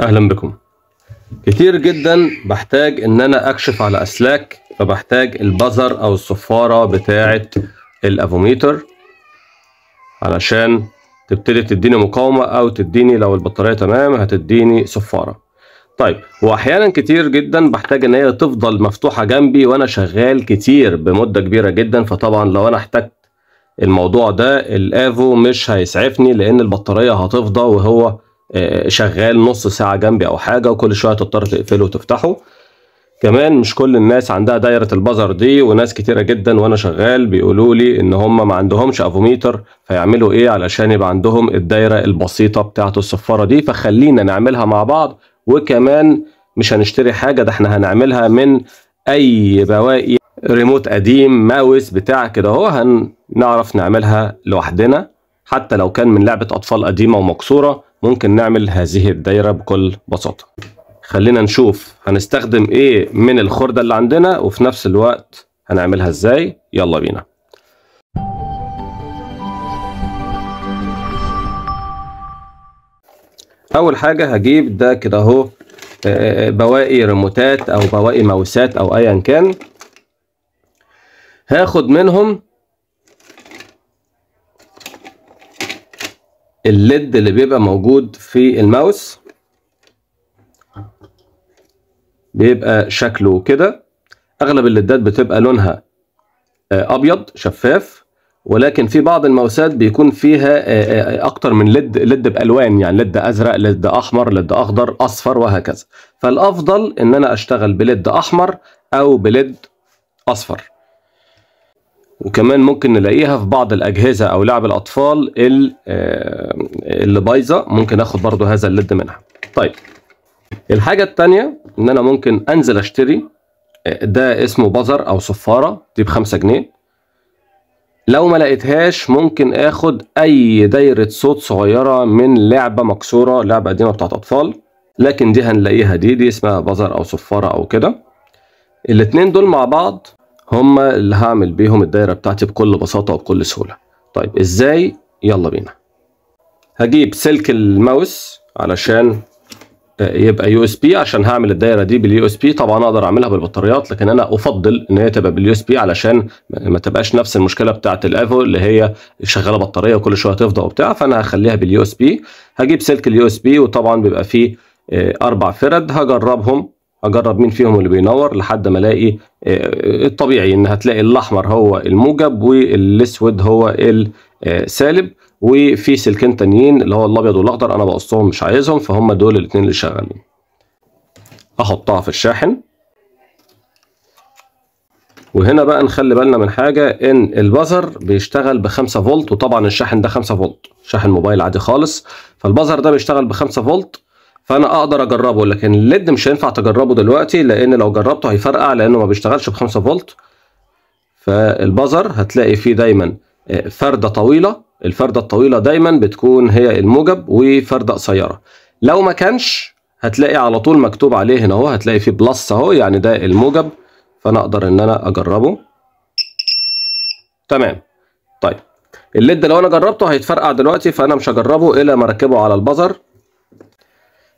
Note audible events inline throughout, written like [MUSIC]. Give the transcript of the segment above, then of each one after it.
اهلا بكم كتير جدا بحتاج ان انا اكشف على اسلاك فبحتاج البزر او الصفاره بتاعه الافوميتر علشان تبتدي تديني مقاومه او تديني لو البطاريه تمام هتديني صفاره طيب واحيانا كتير جدا بحتاج ان هي تفضل مفتوحه جنبي وانا شغال كتير بمده كبيره جدا فطبعا لو انا احتجت الموضوع ده الافو مش هيسعفني لان البطاريه هتفضى وهو آه، شغال نص ساعه جنبي او حاجه وكل شويه تضطر تقفله وتفتحه كمان مش كل الناس عندها دايره البزر دي وناس كتيره جدا وانا شغال بيقولوا لي ان هم ما عندهمش افوميتر فيعملوا ايه علشان يبقى عندهم الدايره البسيطه بتاعه الصفاره دي فخلينا نعملها مع بعض وكمان مش هنشتري حاجه ده احنا هنعملها من اي بواقي ريموت قديم ماوس بتاع كده هو هنعرف نعملها لوحدنا حتى لو كان من لعبه اطفال قديمه ومكسوره ممكن نعمل هذه الدايرة بكل بساطة خلينا نشوف هنستخدم ايه من الخردة اللي عندنا وفي نفس الوقت هنعملها ازاي يلا بينا اول حاجة هجيب ده كده اهو آه، بواقي ريموتات او بواقي ماوسات او ايا كان هاخد منهم الليد اللي بيبقى موجود في الماوس بيبقى شكله كده اغلب الليدات بتبقى لونها آه، ابيض شفاف ولكن في بعض الماوسات بيكون فيها آه، آه، اكتر من ليد ليد بالوان يعني ليد ازرق ليد احمر ليد اخضر اصفر وهكذا فالافضل ان انا اشتغل بليد احمر او بليد اصفر وكمان ممكن نلاقيها في بعض الاجهزه او لعب الاطفال آه، اللي بايظه ممكن اخد برضو هذا الليد منها طيب الحاجه الثانيه ان انا ممكن انزل اشتري آه، ده اسمه بزر او صفاره دي بخمسة جنيه لو ما لقيتهاش ممكن اخد اي دايره صوت صغيره من لعبه مكسوره لعبه قديمه بتاعت اطفال لكن دي هنلاقيها دي دي اسمها بزر او صفاره او كده الاتنين دول مع بعض هم اللي هعمل بيهم الدايره بتاعتي بكل بساطه وبكل سهوله طيب ازاي يلا بينا هجيب سلك الماوس علشان آه، يبقى يو اس بي عشان هعمل الدايره دي باليو اس بي طبعا اقدر اعملها بالبطاريات لكن انا افضل ان هي تبقى باليو اس بي علشان ما تبقاش نفس المشكله بتاعت الافو اللي هي شغاله بطاريه وكل شويه تفضى وبتاع فانا هخليها باليو اس بي هجيب سلك اليو اس بي وطبعا بيبقى فيه آه، اربع فرد هجربهم اجرب مين فيهم اللي بينور لحد ما الاقي آه، آه، الطبيعي ان هتلاقي الاحمر هو الموجب والاسود هو السالب وفي سلكين تانيين اللي هو الابيض والاخضر انا بقصهم مش عايزهم فهم دول الاثنين اللي شغالين احطها في الشاحن وهنا بقى نخلي بالنا من حاجه ان البازر بيشتغل ب 5 فولت وطبعا الشاحن ده 5 فولت شاحن موبايل عادي خالص فالبازر ده بيشتغل ب 5 فولت فانا اقدر اجربه لكن الليد مش هينفع تجربه دلوقتي لان لو جربته هيفرقع لانه ما بيشتغلش ب 5 فولت فالبازر هتلاقي فيه دايما آه، فردة طويلة الفردة الطويلة دايما بتكون هي الموجب وفردة قصيرة لو ما كانش هتلاقي على طول مكتوب عليه هنا اهو هتلاقي فيه بلس اهو يعني ده الموجب فانا اقدر ان انا اجربه تمام طيب الليد لو انا جربته هيتفرقع دلوقتي فانا مش هجربه الا ما اركبه على البازر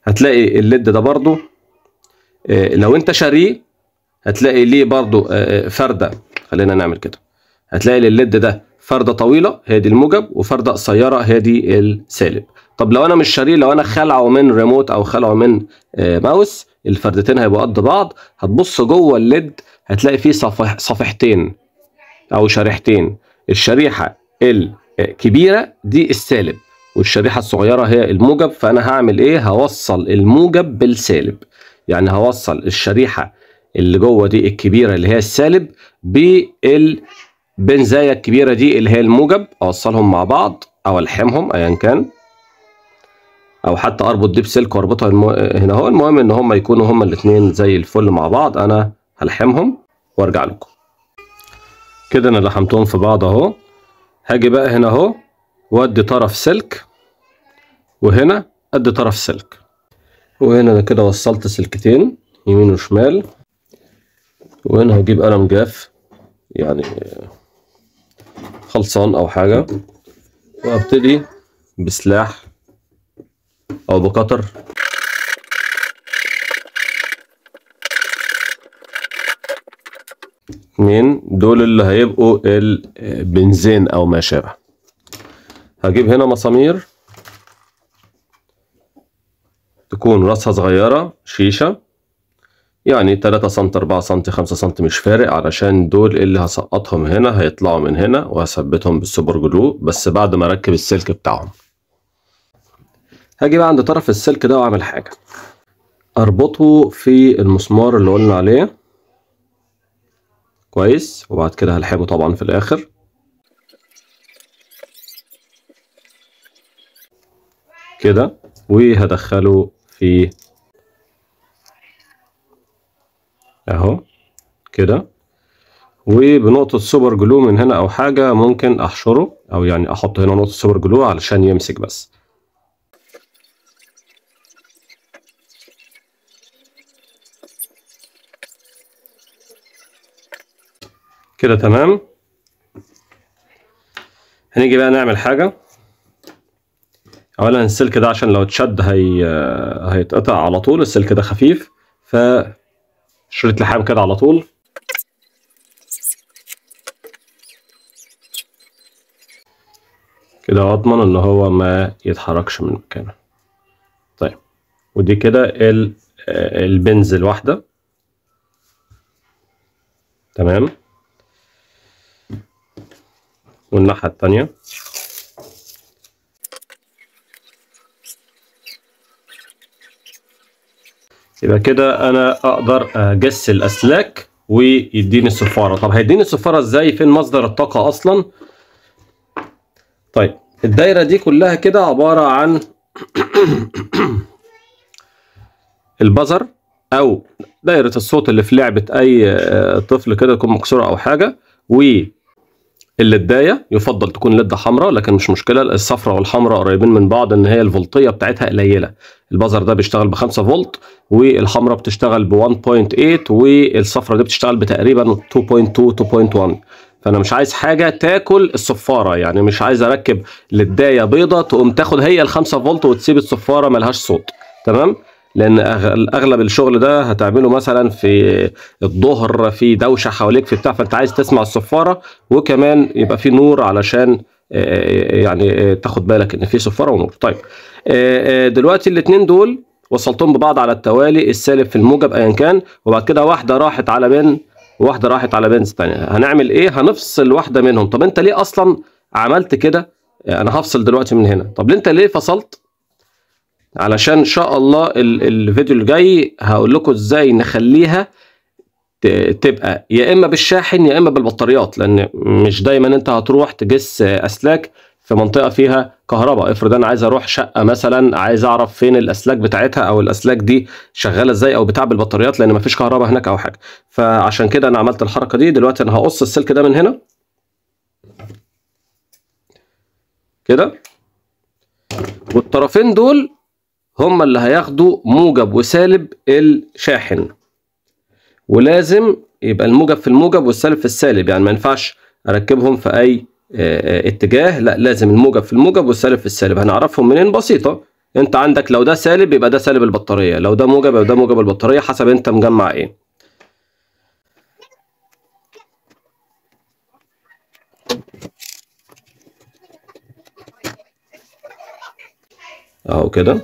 هتلاقي الليد ده برضو آه، لو انت شاريه هتلاقي ليه برضو آه، آه، فردة خلينا نعمل كده هتلاقي الليد ده فردة طويلة هي دي الموجب وفردة قصيرة هي دي السالب طب لو انا مش شاريه لو انا خلعه من ريموت او خلعه من ماوس الفردتين هيبقوا قد بعض هتبص جوه الليد هتلاقي فيه صفح صفحتين او شريحتين الشريحة الكبيرة دي السالب والشريحة الصغيرة هي الموجب فأنا هعمل إيه هوصل الموجب بالسالب يعني هوصل الشريحة اللي جوه دي الكبيرة اللي هي السالب بالبنزاية الكبيرة دي اللي هي الموجب أوصلهم مع بعض أو ألحمهم أيا كان أو حتى أربط دي بسلك وأربطها المو... هنا أهو المهم إن هما يكونوا هما الاتنين زي الفل مع بعض أنا هلحمهم وأرجع لكم كده أنا لحمتهم في بعض أهو هاجي بقى هنا أهو وأدي طرف سلك وهنا أدي طرف سلك وهنا أنا كده وصلت سلكتين يمين وشمال وهنا هجيب قلم جاف يعني خلصان أو حاجة وأبتدي بسلاح أو بقطر اتنين دول اللي هيبقوا البنزين او ما شابه هجيب هنا مسامير تكون راسها صغيرة شيشة يعني 3 سم 4 سم 5 سم مش فارق علشان دول اللي هسقطهم هنا هيطلعوا من هنا وهثبتهم بالسوبر جلو بس بعد ما اركب السلك بتاعهم هاجي بقى عند طرف السلك ده واعمل حاجة اربطه في المسمار اللي قلنا عليه كويس وبعد كده هلحمه طبعا في الاخر كده وهدخله في اهو كده وبنقطة سوبر جلو من هنا أو حاجة ممكن أحشره أو يعني أحط هنا نقطة سوبر جلو علشان يمسك بس كده تمام هنيجي بقى نعمل حاجة اولا السلك ده عشان لو اتشد هي هيتقطع على طول السلك ده خفيف ف شريط لحام كده على طول كده اضمن ان هو ما يتحركش من مكانه طيب ودي كده البنز الواحده تمام والناحيه التانيه يبقى كده انا اقدر اجس الاسلاك ويديني الصفاره طب هيديني الصفاره ازاي فين مصدر الطاقه اصلا طيب الدايره دي كلها كده عباره عن [COUGHS] البزر او دايره الصوت اللي في لعبه اي طفل كده يكون مكسوره او حاجه و اللدايه يفضل تكون لده حمراء لكن مش مشكله الصفراء والحمراء قريبين من بعض ان هي الفولتيه بتاعتها قليله البازر ده بيشتغل ب 5 فولت والحمراء بتشتغل ب 1.8 والصفراء دي بتشتغل بتقريبا 2.2 2.1 فانا مش عايز حاجه تاكل الصفاره يعني مش عايز اركب لدايه بيضه تقوم تاخد هي ال 5 فولت وتسيب الصفاره ملهاش صوت تمام لان اغلب الشغل ده هتعمله مثلا في الظهر في دوشه حواليك في بتاع فانت عايز تسمع الصفاره وكمان يبقى في نور علشان يعني تاخد بالك ان في صفاره ونور طيب دلوقتي الاثنين دول وصلتهم ببعض على التوالي السالب في الموجب ايا كان وبعد كده واحده راحت على بن وواحده راحت على بنز ثانيه هنعمل ايه هنفصل واحده منهم طب انت ليه اصلا عملت كده انا هفصل دلوقتي من هنا طب انت ليه فصلت علشان ان شاء الله الفيديو الجاي هقول لكم ازاي نخليها تبقى يا اما بالشاحن يا اما بالبطاريات لان مش دايما انت هتروح تجس اسلاك في منطقه فيها كهرباء افرض انا عايز اروح شقه مثلا عايز اعرف فين الاسلاك بتاعتها او الاسلاك دي شغاله ازاي او بتاع بالبطاريات لان مفيش كهرباء هناك او حاجه فعشان كده انا عملت الحركه دي دلوقتي انا هقص السلك ده من هنا كده والطرفين دول هم اللي هياخدوا موجب وسالب الشاحن ولازم يبقى الموجب في الموجب والسالب في السالب يعني ما ينفعش اركبهم في اي آه، آه، اتجاه لا لازم الموجب في الموجب والسالب في السالب هنعرفهم منين بسيطه انت عندك لو ده سالب يبقى ده سالب البطاريه لو ده موجب يبقى ده موجب البطاريه حسب انت مجمع ايه اهو كده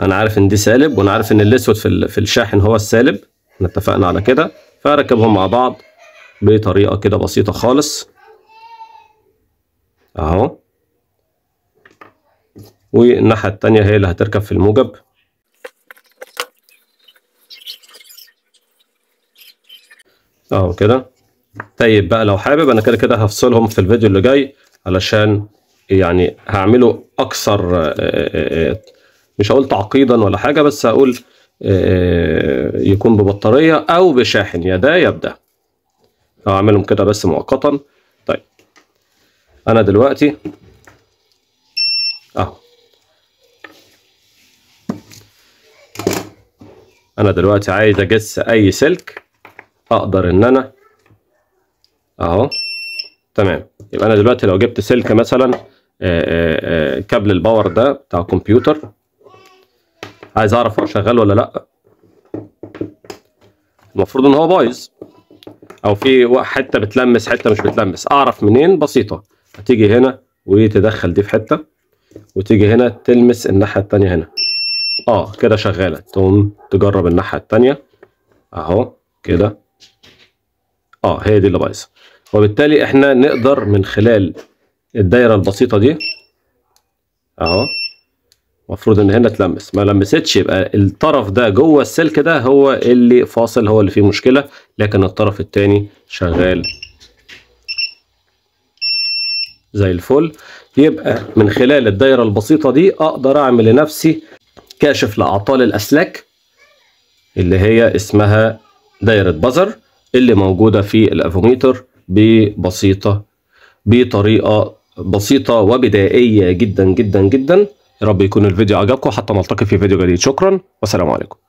انا عارف ان دي سالب وانا عارف ان الاسود في في الشاحن هو السالب احنا اتفقنا على كده فاركبهم مع بعض بطريقه كده بسيطه خالص اهو والناحيه التانية هي اللي هتركب في الموجب اهو كده طيب بقى لو حابب انا كده كده هفصلهم في الفيديو اللي جاي علشان يعني هعمله اكثر آه، آه، آه، مش هقول تعقيدا ولا حاجه بس هقول آه، يكون ببطاريه او بشاحن يا ده يا ده هعملهم كده بس مؤقتا طيب انا دلوقتي اهو انا دلوقتي عايز اجس اي سلك اقدر ان انا اهو تمام يبقى انا دلوقتي لو جبت سلك مثلا آه، آه، كابل الباور ده بتاع الكمبيوتر عايز اعرف هو شغال ولا لا المفروض ان هو بايظ او في حته بتلمس حته مش بتلمس اعرف منين بسيطه هتيجي هنا وتدخل دي في حته وتيجي هنا تلمس الناحيه الثانيه هنا اه كده شغاله تقوم تجرب الناحيه الثانيه اهو كده اه هي دي اللي بايظه وبالتالي احنا نقدر من خلال الدايره البسيطه دي اهو المفروض ان هنا تلمس ما لمستش يبقى الطرف ده جوه السلك ده هو اللي فاصل هو اللي فيه مشكله لكن الطرف الثاني شغال زي الفل يبقى من خلال الدايره البسيطه دي اقدر اعمل لنفسي كاشف لاعطال الاسلاك اللي هي اسمها دايره بزر اللي موجوده في الافوميتر ببسيطه بطريقه بسيطه وبدائيه جدا جدا جدا يا رب يكون الفيديو عجبكم حتى نلتقي في فيديو جديد شكرا والسلام عليكم